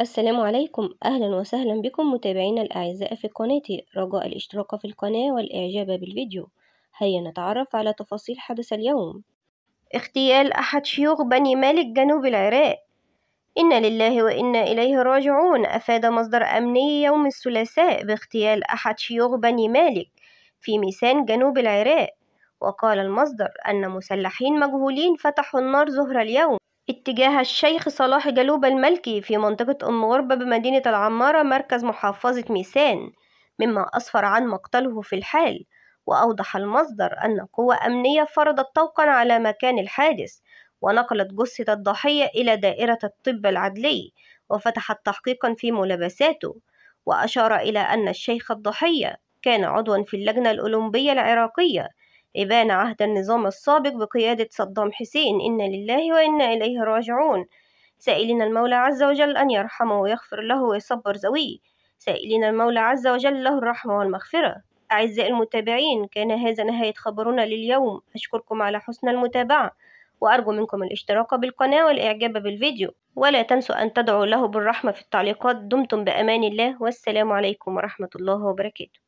السلام عليكم أهلا وسهلا بكم متابعينا الأعزاء في قناتي رجاء الاشتراك في القناة والإعجاب بالفيديو هيا نتعرف على تفاصيل حدث اليوم اغتيال أحد شيوخ بني مالك جنوب العراق إن لله وإنا إليه راجعون أفاد مصدر أمني يوم الثلاثاء باغتيال أحد شيوخ بني مالك في ميسان جنوب العراق وقال المصدر أن مسلحين مجهولين فتحوا النار ظهر اليوم اتجاه الشيخ صلاح جلوب الملكي في منطقة أم غربة بمدينة العمارة مركز محافظة ميسان مما أسفر عن مقتله في الحال وأوضح المصدر أن قوى أمنية فرضت طوقا على مكان الحادث ونقلت جثة الضحية إلى دائرة الطب العدلي وفتحت تحقيقا في ملابساته وأشار إلى أن الشيخ الضحية كان عضوا في اللجنة الأولمبية العراقية إبان عهد النظام السابق بقيادة صدام حسين إنا لله وإنا إليه راجعون سائلين المولى عز وجل أن يرحمه ويغفر له ويصبر زويه سائلين المولى عز وجل له الرحمة والمغفرة أعزائي المتابعين كان هذا نهاية خبرنا لليوم أشكركم على حسن المتابعة وأرجو منكم الاشتراك بالقناة والإعجاب بالفيديو ولا تنسوا أن تدعوا له بالرحمة في التعليقات دمتم بأمان الله والسلام عليكم ورحمة الله وبركاته